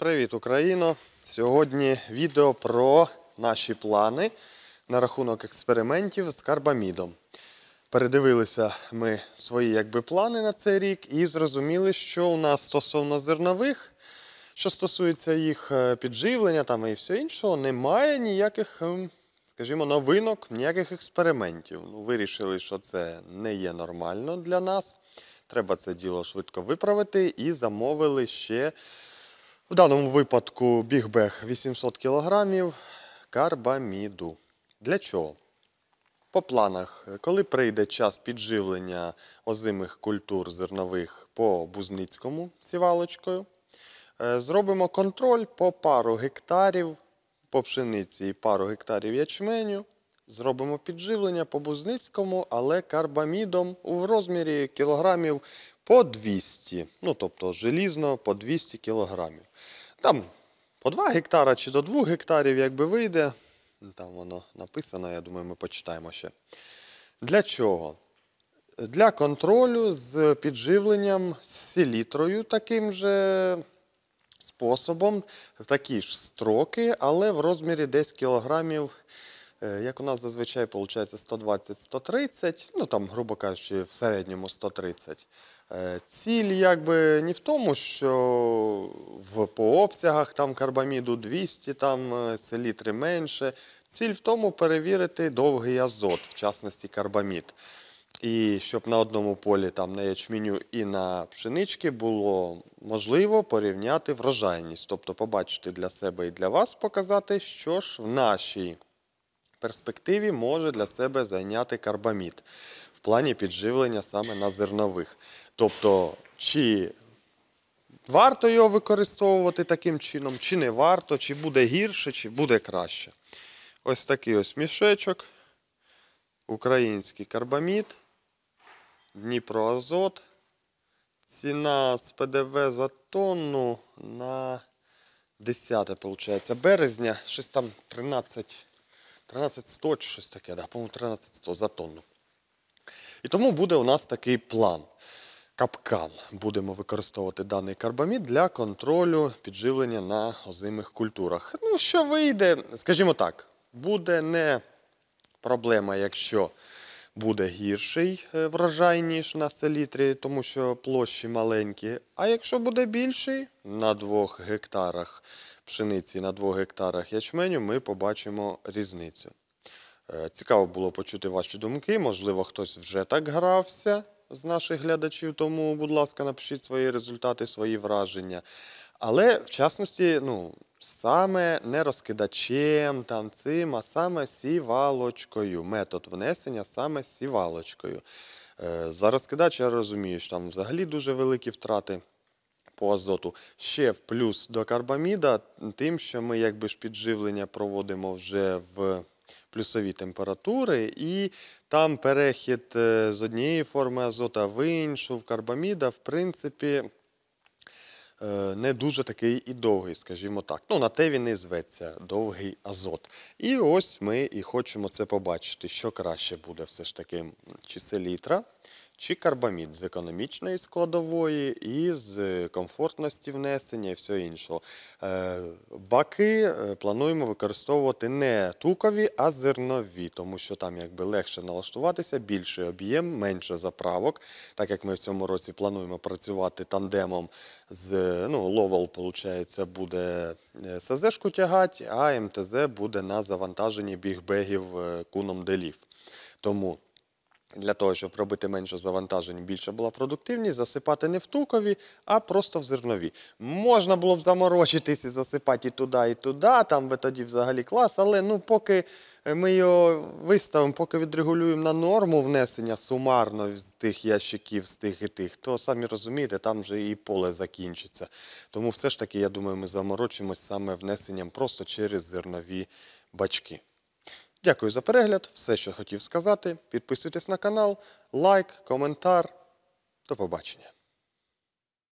Привіт, Україно! Сьогодні відео про наші плани на рахунок експериментів з карбамідом. Передивилися ми свої якби, плани на цей рік і зрозуміли, що у нас стосовно зернових, що стосується їх е, підживлення там і все іншого, немає ніяких, ем, скажімо, новинок, ніяких експериментів. Ну, вирішили, що це не є нормально для нас. Треба це діло швидко виправити і замовили ще. У даному випадку бігбег 800 кг карбаміду. Для чого? По планах, коли прийде час підживлення озимих культур зернових по бузницькому сівалочкою, е, зробимо контроль по пару гектарів по пшениці і пару гектарів ячменю. Зробимо підживлення по бузницькому, але карбамідом в розмірі кілограмів по 200, ну тобто желізно по 200 кілограмів. Там по 2 гектара чи до 2 гектарів, якби вийде. Там воно написано, я думаю, ми почитаємо ще. Для чого? Для контролю з підживленням з селітрою таким же способом, в такі ж строки, але в розмірі 10 кілограмів, е, як у нас зазвичай, виходить 120-130, ну там, грубо кажучи, в середньому 130. Е, ціль якби не в тому, що в, по обсягах там карбаміду 200, там е, літри менше. Ціль в тому перевірити довгий азот, в частності карбамід. І щоб на одному полі там на ячменю і на пшенички було можливо порівняти врожайність, тобто побачити для себе і для вас, показати, що ж в нашій перспективі може для себе зайняти карбамід в плані підживлення саме на зернових. Тобто, чи варто його використовувати таким чином, чи не варто, чи буде гірше, чи буде краще. Ось такий ось мішечок, український карбамід, Дніпроазот. Ціна з ПДВ за тонну на 10 виходить, березня, щось там 13 100 чи щось таке, да, по-моєму, 13100 за тонну. І тому буде у нас такий план. Капкан. Будемо використовувати даний карбамід для контролю підживлення на озимих культурах. Ну, що вийде, скажімо так, буде не проблема, якщо буде гірший е, врожай, ніж на селітрі, тому що площі маленькі. А якщо буде більший, на двох гектарах пшениці, на двох гектарах ячменю, ми побачимо різницю. Е, цікаво було почути ваші думки. Можливо, хтось вже так грався з наших глядачів, тому, будь ласка, напишіть свої результати, свої враження. Але в частності, ну, саме не розкидачем, там цим, а саме сівалочкою. Метод внесення саме сівалочкою. Е, за розкидач я розумію, що там взагалі дуже великі втрати по азоту. Ще в плюс до карбаміда, тим, що ми якби ж підживлення проводимо вже в плюсові температури, і там перехід е, з однієї форми азота в іншу, в карбаміда, в принципі, е, не дуже такий і довгий, скажімо так. Ну, на те він і зветься довгий азот. І ось ми і хочемо це побачити, що краще буде все ж таки, чи селітра чи карбамід з економічної складової і з е, комфортності внесення і все іншого. Е, баки е, плануємо використовувати не тукові, а зернові, тому що там якби легше налаштуватися, більший об'єм, менше заправок, так як ми в цьому році плануємо працювати тандемом з ну, ловел, виходить, буде СЗ-шку тягати, а МТЗ буде на завантаженні бігбегів куном делів. Тому для того, щоб робити менше завантажень, більше була продуктивність, засипати не в тукові, а просто в зернові. Можна було б заморочитись і засипати і туди, і туди, там би тоді взагалі клас, але ну поки е, ми його виставимо, поки відрегулюємо на норму внесення сумарно з тих ящиків, з тих і тих, то самі розумієте, там вже і поле закінчиться. Тому все ж таки, я думаю, ми заморочимось саме внесенням просто через зернові бачки. Дякую за перегляд. Все, що хотів сказати. Підписуйтесь на канал, лайк, коментар. До побачення.